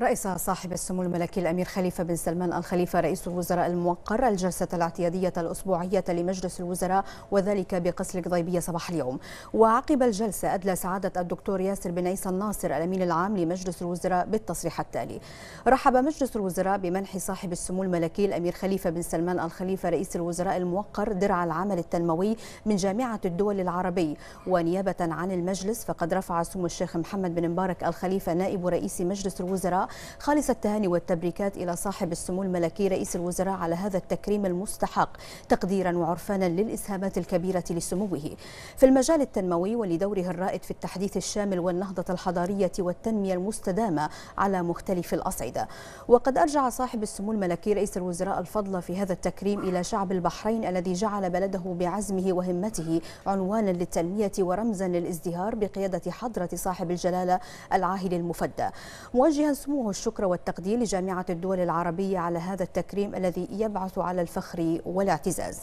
رئيس صاحب السمو الملكي الأمير خليفة بن سلمان الخليفة رئيس الوزراء الموقر الجلسة الاعتيادية الأسبوعية لمجلس الوزراء وذلك بقصر القضيبية صباح اليوم وعقب الجلسة أدلى سعادة الدكتور ياسر بن عيسى الناصر الأمين العام لمجلس الوزراء بالتصريح التالي رحب مجلس الوزراء بمنح صاحب السمو الملكي الأمير خليفة بن سلمان الخليفة رئيس الوزراء الموقر درع العمل التنموي من جامعة الدول العربي ونيابة عن المجلس فقد رفع سمو الشيخ محمد بن مبارك الخليفة نائب رئيس مجلس الوزراء خالص التهاني والتبريكات إلى صاحب السمو الملكي رئيس الوزراء على هذا التكريم المستحق تقديرا وعرفانا للإسهامات الكبيرة لسموه في المجال التنموي ولدوره الرائد في التحديث الشامل والنهضة الحضارية والتنمية المستدامة على مختلف الأصعدة وقد أرجع صاحب السمو الملكي رئيس الوزراء الفضل في هذا التكريم إلى شعب البحرين الذي جعل بلده بعزمه وهمته عنوانا للتنمية ورمزا للازدهار بقيادة حضرة صاحب الجلالة العاهل المفدى موجها سمو يهمه الشكر والتقدير لجامعة الدول العربية على هذا التكريم الذي يبعث على الفخر والاعتزاز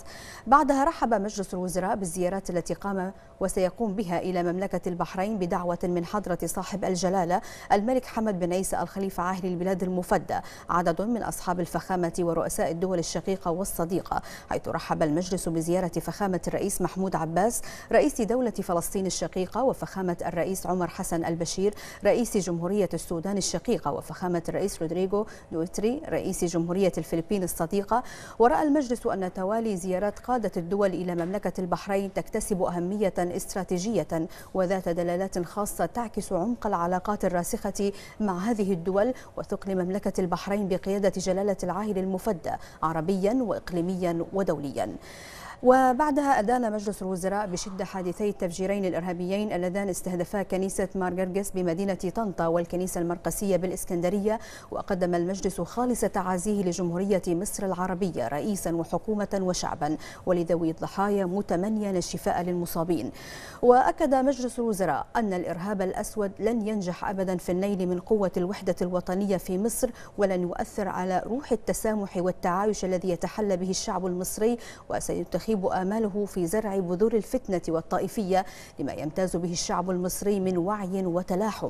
بعدها رحب مجلس الوزراء بالزيارات التي قام وسيقوم بها إلى مملكة البحرين بدعوة من حضرة صاحب الجلالة الملك حمد بن عيسى الخليفة عاهل البلاد المفدى عدد من أصحاب الفخامة ورؤساء الدول الشقيقة والصديقة حيث رحب المجلس بزيارة فخامة الرئيس محمود عباس رئيس دولة فلسطين الشقيقة وفخامة الرئيس عمر حسن البشير رئيس جمهورية السودان الشقيقة وفخامة الرئيس رودريغو دوتري رئيس جمهورية الفلبين الصديقة ورأى المجلس أن توالي زيارات قادة الدول إلى مملكة البحرين تكتسب أهمية استراتيجية وذات دلالات خاصة تعكس عمق العلاقات الراسخة مع هذه الدول وثقل مملكة البحرين بقيادة جلالة العاهل المفدى عربيا وإقليميا ودوليا وبعدها أدان مجلس الوزراء بشدة حادثي التفجيرين الإرهابيين اللذان استهدفا كنيسة مارغرغس بمدينة طنطا والكنيسة المرقسية بالإسكندرية وقدم المجلس خالص تعازيه لجمهورية مصر العربية رئيسا وحكومة وشعبا ولذوي الضحايا متمنيا الشفاء للمصابين وأكد مجلس الوزراء أن الإرهاب الأسود لن ينجح أبدا في النيل من قوة الوحدة الوطنية في مصر ولن يؤثر على روح التسامح والتعايش الذي يتحلى به الشعب المصري وسيتخذ تخيب آماله في زرع بذور الفتنة والطائفية لما يمتاز به الشعب المصري من وعي وتلاحم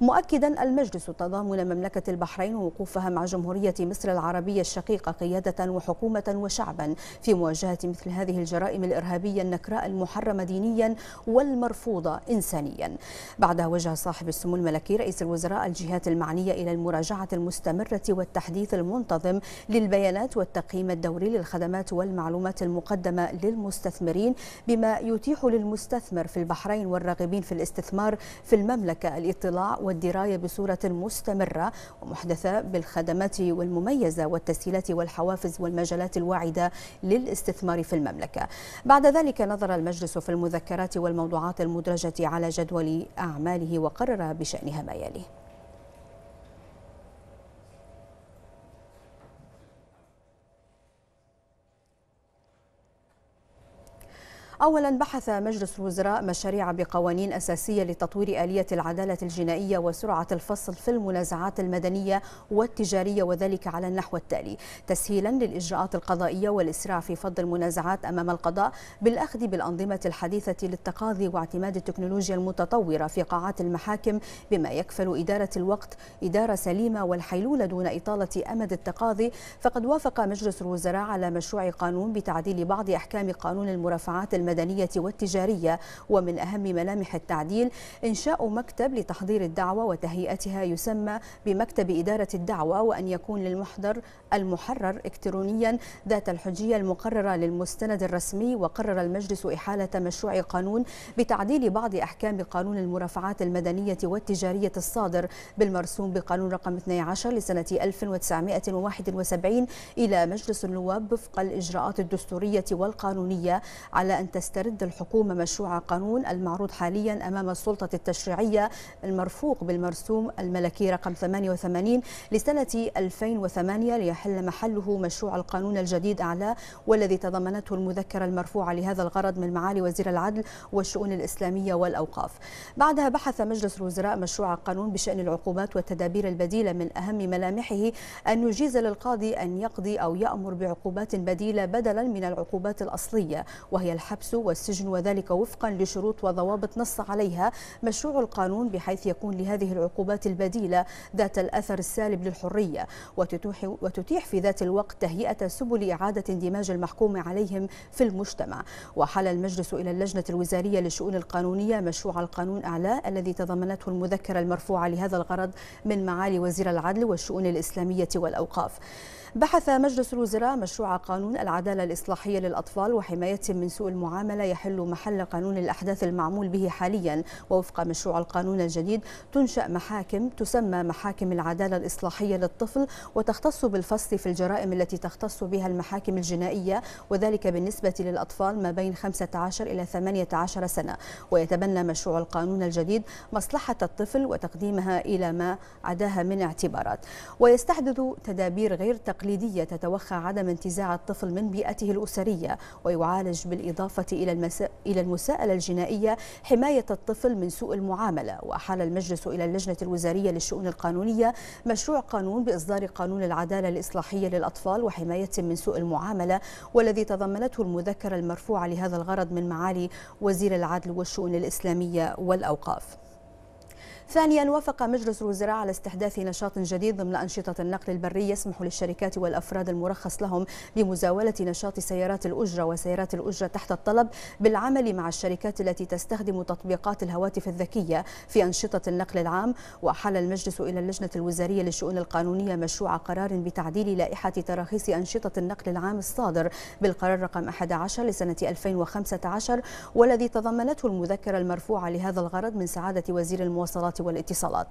مؤكدا المجلس تضامن مملكة البحرين ووقوفها مع جمهورية مصر العربية الشقيقة قيادة وحكومة وشعبا في مواجهة مثل هذه الجرائم الإرهابية النكراء المحرمة دينيا والمرفوضة إنسانيا بعدها وجه صاحب السمو الملكي رئيس الوزراء الجهات المعنية إلى المراجعة المستمرة والتحديث المنتظم للبيانات والتقييم الدوري للخدمات والمعلومات المقدمة العامة للمستثمرين بما يتيح للمستثمر في البحرين والراغبين في الاستثمار في المملكة الاطلاع والدراية بصورة مستمرة ومحدثة بالخدمات والمميزة والتسهيلات والحوافز والمجالات الواعدة للاستثمار في المملكة بعد ذلك نظر المجلس في المذكرات والموضوعات المدرجة على جدول أعماله وقرر بشأنها ما يلي. أولا بحث مجلس الوزراء مشاريع بقوانين أساسية لتطوير آلية العدالة الجنائية وسرعة الفصل في المنازعات المدنية والتجارية وذلك على النحو التالي تسهيلا للإجراءات القضائية والإسراع في فض المنازعات أمام القضاء بالأخذ بالأنظمة الحديثة للتقاضي واعتماد التكنولوجيا المتطورة في قاعات المحاكم بما يكفل إدارة الوقت إدارة سليمة والحيلولة دون إطالة أمد التقاضي فقد وافق مجلس الوزراء على مشروع قانون بتعديل بعض أحكام قانون المرافعات المدنية المدنية والتجارية ومن أهم ملامح التعديل إنشاء مكتب لتحضير الدعوة وتهيئتها يسمى بمكتب إدارة الدعوة وأن يكون للمحضر المحرر إلكترونيا ذات الحجية المقررة للمستند الرسمي وقرر المجلس إحالة مشروع قانون بتعديل بعض أحكام قانون المرافعات المدنية والتجارية الصادر بالمرسوم بقانون رقم 12 لسنة 1971 إلى مجلس النواب وفق الإجراءات الدستورية والقانونية على أن تسترد الحكومة مشروع قانون المعروض حاليا أمام السلطة التشريعية المرفوق بالمرسوم الملكي رقم 88 لسنة 2008 ليحل محله مشروع القانون الجديد أعلى والذي تضمنته المذكرة المرفوعة لهذا الغرض من معالي وزير العدل والشؤون الإسلامية والأوقاف بعدها بحث مجلس الوزراء مشروع قانون بشأن العقوبات والتدابير البديلة من أهم ملامحه أن يجيز للقاضي أن يقضي أو يأمر بعقوبات بديلة بدلا من العقوبات الأصلية وهي الحبس الحبس والسجن وذلك وفقا لشروط وضوابط نص عليها مشروع القانون بحيث يكون لهذه العقوبات البديلة ذات الأثر السالب للحرية وتتيح في ذات الوقت تهيئة سبل إعادة اندماج المحكوم عليهم في المجتمع وحال المجلس إلى اللجنة الوزارية للشؤون القانونية مشروع القانون أعلى الذي تضمنته المذكرة المرفوعة لهذا الغرض من معالي وزير العدل والشؤون الإسلامية والأوقاف بحث مجلس الوزراء مشروع قانون العدالة الإصلاحية للأطفال وحمايتهم من سوء المعاملة المعاملة يحل محل قانون الأحداث المعمول به حاليا ووفق مشروع القانون الجديد تنشأ محاكم تسمى محاكم العدالة الإصلاحية للطفل وتختص بالفصل في الجرائم التي تختص بها المحاكم الجنائية وذلك بالنسبة للأطفال ما بين 15 إلى 18 سنة ويتبنى مشروع القانون الجديد مصلحة الطفل وتقديمها إلى ما عداها من اعتبارات ويستحدث تدابير غير تقليدية تتوخى عدم انتزاع الطفل من بيئته الأسرية ويعالج بالإضافة إلى, المس... إلى المساءلة الجنائية حماية الطفل من سوء المعاملة وأحال المجلس إلى اللجنة الوزارية للشؤون القانونية مشروع قانون بإصدار قانون العدالة الإصلاحية للأطفال وحماية من سوء المعاملة والذي تضمنته المذكرة المرفوعة لهذا الغرض من معالي وزير العدل والشؤون الإسلامية والأوقاف ثانيا وافق مجلس الوزراء على استحداث نشاط جديد ضمن أنشطة النقل البري يسمح للشركات والأفراد المرخص لهم بمزاولة نشاط سيارات الأجرة وسيارات الأجرة تحت الطلب بالعمل مع الشركات التي تستخدم تطبيقات الهواتف الذكية في أنشطة النقل العام وأحال المجلس إلى اللجنة الوزارية للشؤون القانونية مشروع قرار بتعديل لائحة تراخيص أنشطة النقل العام الصادر بالقرار رقم 11 لسنة 2015 والذي تضمنته المذكرة المرفوعة لهذا الغرض من سعادة وزير المواصلات والاتصالات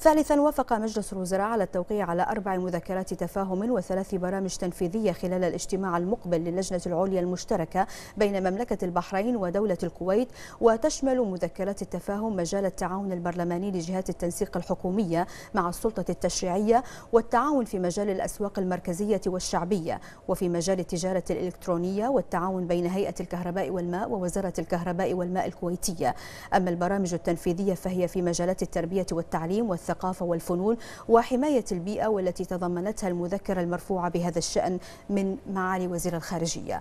ثالثا وافق مجلس الوزراء على التوقيع على أربع مذكرات تفاهم وثلاث برامج تنفيذية خلال الاجتماع المقبل للجنة العليا المشتركة بين مملكة البحرين ودولة الكويت وتشمل مذكرات التفاهم مجال التعاون البرلماني لجهات التنسيق الحكومية مع السلطة التشريعية والتعاون في مجال الأسواق المركزية والشعبية وفي مجال التجارة الإلكترونية والتعاون بين هيئة الكهرباء والماء ووزارة الكهرباء والماء الكويتية أما البرامج التنفيذية فهي في مجالات وزارات التربية والتعليم والثقافة والفنون وحماية البيئة والتي تضمنتها المذكرة المرفوعة بهذا الشأن من معالي وزير الخارجية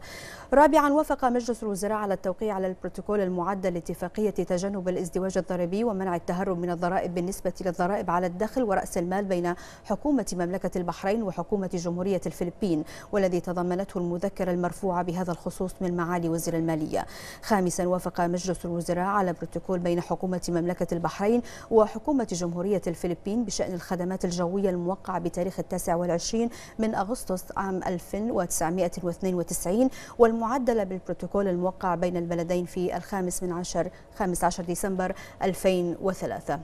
رابعا وافق مجلس الوزراء على التوقيع على البروتوكول المعدل لاتفاقية تجنب الازدواج الضريبي ومنع التهرب من الضرائب بالنسبة للضرائب على الدخل ورأس المال بين حكومة مملكة البحرين وحكومة جمهورية الفلبين والذي تضمنته المذكرة المرفوعة بهذا الخصوص من معالي وزير المالية خامسا وافق مجلس الوزراء على بروتوكول بين حكومة مملكة البحرين وحكومة جمهورية الفلبين بشأن الخدمات الجوية الموقعة بتاريخ التاسع والعشرين من أغسطس عام 1992 والمعدلة بالبروتوكول الموقع بين البلدين في الخامس من عشر 15 ديسمبر 2003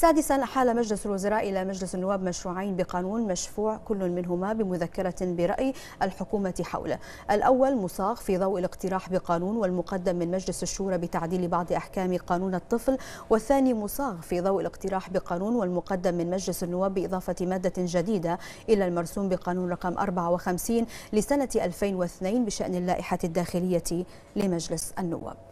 سادسا حال مجلس الوزراء إلى مجلس النواب مشروعين بقانون مشفوع كل منهما بمذكرة برأي الحكومة حوله الأول مصاغ في ضوء الاقتراح بقانون والمقدم من مجلس الشورى بتعديل بعض أحكام قانون الطفل والثاني مصاغ في ضوء الاقتراح بقانون والمقدم من مجلس النواب بإضافة مادة جديدة إلى المرسوم بقانون رقم 54 لسنة 2002 بشأن اللائحة الداخلية لمجلس النواب